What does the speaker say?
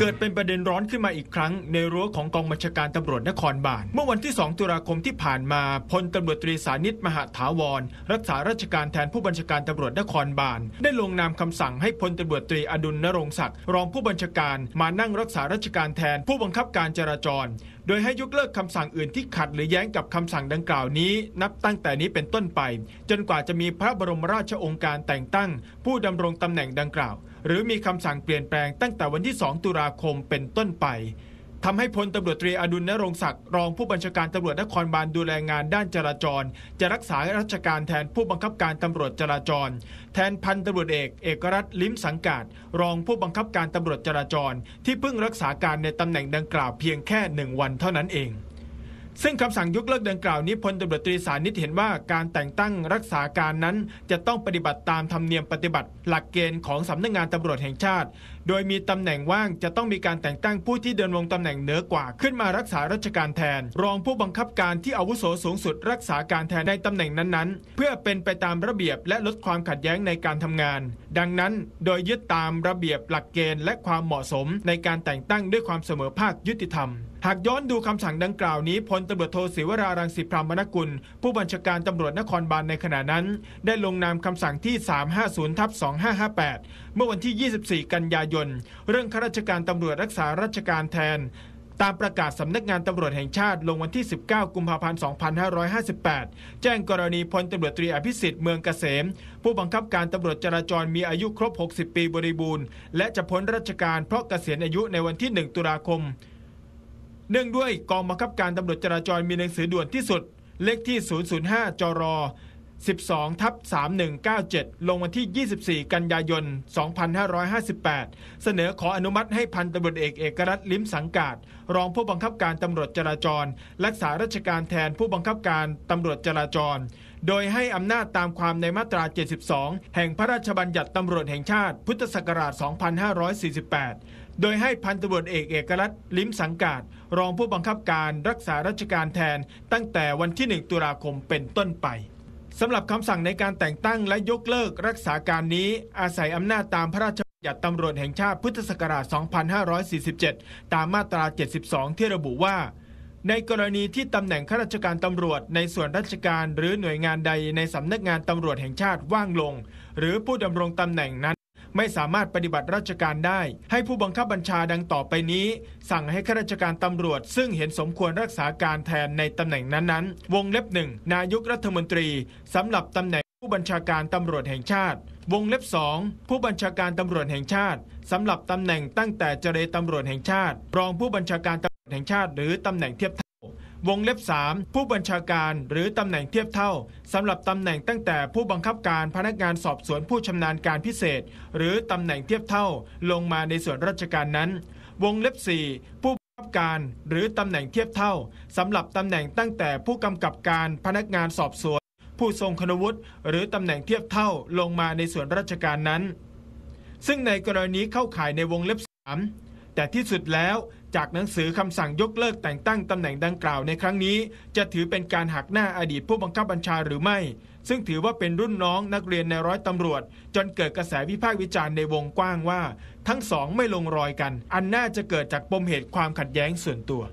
เกิดเป็นประเด็นร้อนขึ้นมาอีกครั้งในรั้วของกองบัญชาการตำรวจนครบาล เมื่อวันที่ 2 ตุลาคมที่ผ่านมาพลตำรวจตรีสานิตมหาถาวร รักษาราชการแทนผู้บัญชาการตำรวจนครบาลได้ลงนามคำสั่งให้พลตำรวจตรีอดุลนรงศักดิ์รองผู้บัญชาการ มานั่งรักษาราชการแทนผู้บังคับการจราจร โดยให้ยกเลิกคำสั่งอื่นที่ขัดหรือแย้งกับคำสั่งดังกล่าวนี้ นับตั้งแต่นี้เป็นต้นไป จนกว่าจะมีพระบรมราชองค์การแต่งตั้ง ผู้ดำรงตำแหน่งดังกล่าวหรือมีคำสั่งเปลี่ยนแปลงตั้งแต่วันที่ 2 ตุลาคมเป็นต้นไปทำให้พลตำรวจตรีอดุลนรงศักดิ์รองผู้บัญชาการตำรวจนครบาลดูแลงานด้านจราจร จะรักษาราชการแทนผู้บังคับการตำรวจจราจรแทนพันตำรวจเอกเอกรัฐลิ้มสังกาดรองผู้บังคับการตำรวจจราจร ที่เพิ่งรักษาการในตำแหน่งดังกล่าวเพียงแค่หนึ่งวันเท่านั้นเองซึ่งคำสั่งยกเลิกดังกล่าวนี้พลตำรวจตรีสานิตเห็นว่าการแต่งตั้งรักษาการนั้น จะต้องปฏิบัติตามธรรมเนียมปฏิบัติ หลักเกณฑ์ของสำนักงงานตำรวจแห่งชาติ โดยมีตำแหน่งว่างจะต้องมีการแต่งตั้งผู้ที่เดินลงตำแหน่งเหนือกว่า ขึ้นมารักษาราชการแทน รองผู้บังคับการที่อาวุโสสูงสุด รักษาการแทนในตำแหน่งนั้นๆ เพื่อเป็นไปตามระเบียบและลดความขัดแย้งในการทำงาน ดังนั้นโดยยึดตามระเบียบหลักเกณฑ์และความเหมาะสมในการแต่งตั้งด้วยความเสมอภาคยุติธรรมหากย้อนดูคำสั่งดังกล่าวนี้พลตำรวจโทศิวรารังสิพรามนกุล ผู้บัญชาการตำรวจนครบาลในขณะนั้น ได้ลงนามคำสั่งที่ 350ทับ2558 เมื่อวันที่ 24 กันยายน เรื่องข้าราชการตำรวจรักษาราชการแทน ตามประกาศสำนักงานตำรวจแห่งชาติลงวันที่ 19 กุมภาพันธ์2558 แจ้งกรณีพลตำรวจตรีอภิสิทธิ์เมืองเกษมผู้บังคับการตำรวจจราจรมีอายุครบ 60 ปีบริบูรณ์ และจะพ้นราชการเพราะเกษียณอายุในวันที่ 1 ตุลาคมเนื่องด้วยกองบังคับการตำรวจจราจรมีหนังสือด่วนที่สุด เลขที่ 005 จร12ทับ3197 ลงวันที่ 24 กันยายน 2558 เสนอขออนุมัติให้พันตำรวจเอกเอกรัตน์ลิ้มสังกาดรองผู้บังคับการตำรวจจราจรรักษาราชการแทนผู้บังคับการตำรวจจราจรโดยให้อำนาจตามความในมาตรา 72 แห่งพระราชบัญญัติตำรวจแห่งชาติพุทธศักราช 2548 โดยให้พันตำรวจเอกเอกรัต์ลิ้มสังกาดรองผู้บังคับการรักษาราชการแทนตั้งแต่วันที่ 1 ตุลาคมเป็นต้นไป สำหรับคำสั่งในการแต่งตั้งและยกเลิกรักษาการนี้ อาศัยอำนาจตามพระราชบัญญัติตำรวจแห่งชาติพุทธศักราช 2547 ตามมาตรา 72 ที่ระบุว่าในกรณีที่ตำแหน่งข้าราชการตำรวจในส่วนราชการหรือหน่วยงานใดในสำนักงานตำรวจแห่งชาติว่างลง หรือผู้ดำรงตำแหน่งนั้น ไม่สามารถปฏิบัติราชการได้ ให้ผู้บังคับบัญชาดังต่อไปนี้สั่งให้ข้าราชการตำรวจ ซึ่งเห็นสมควรรักษาการแทนในตำแหน่งนั้นๆวงเล็บหนึ่งนายกรัฐมนตรีสำหรับตำแหน่งผู้บัญชาการตำรวจแห่งชาติ วงเล็บสองผู้บัญชาการตำรวจแห่งชาติสำหรับตำแหน่งตั้งแต่เจรตำรวจแห่งชาติ รองผู้บัญชาการแห่งชาติหรือตำแหน่งเทียบเท่า วงเล็บ 3 ผู้บัญชาการหรือตำแหน่งเทียบเท่า สำหรับตำแหน่งตั้งแต่ผู้บังคับการพนักงานสอบสวนผู้ชำนาญการพิเศษ หรือตำแหน่งเทียบเท่าลงมาในส่วนราชการนั้น วงเล็บ 4 ผู้บับการหรือตำแหน่งเทียบเท่าสำหรับตำแหน่งตั้งแต่ผู้กำกับการพนักงานสอบสวนผู้ทรงคุณวุฒิหรือตำแหน่งเทียบเท่าลงมาในส่วนราชการนั้น ซึ่งในกรณีเข้าข่ายในวงเล็บ 3 แต่ที่สุดแล้วจากหนังสือคำสั่งยกเลิกแต่งตั้ง ตำแหน่งดังกล่าวในครั้งนี้ จะถือเป็นการหักหน้าอดีตผู้บังคับบัญชาหรือไม่ ซึ่งถือว่าเป็นรุ่นน้องนักเรียนในร้อยตำรวจ จนเกิดกระแสวิพากษ์วิจารณ์ในวงกว้างว่า ทั้งสองไม่ลงรอยกัน อันน่าจะเกิดจากปมเหตุความขัดแย้งส่วนตัว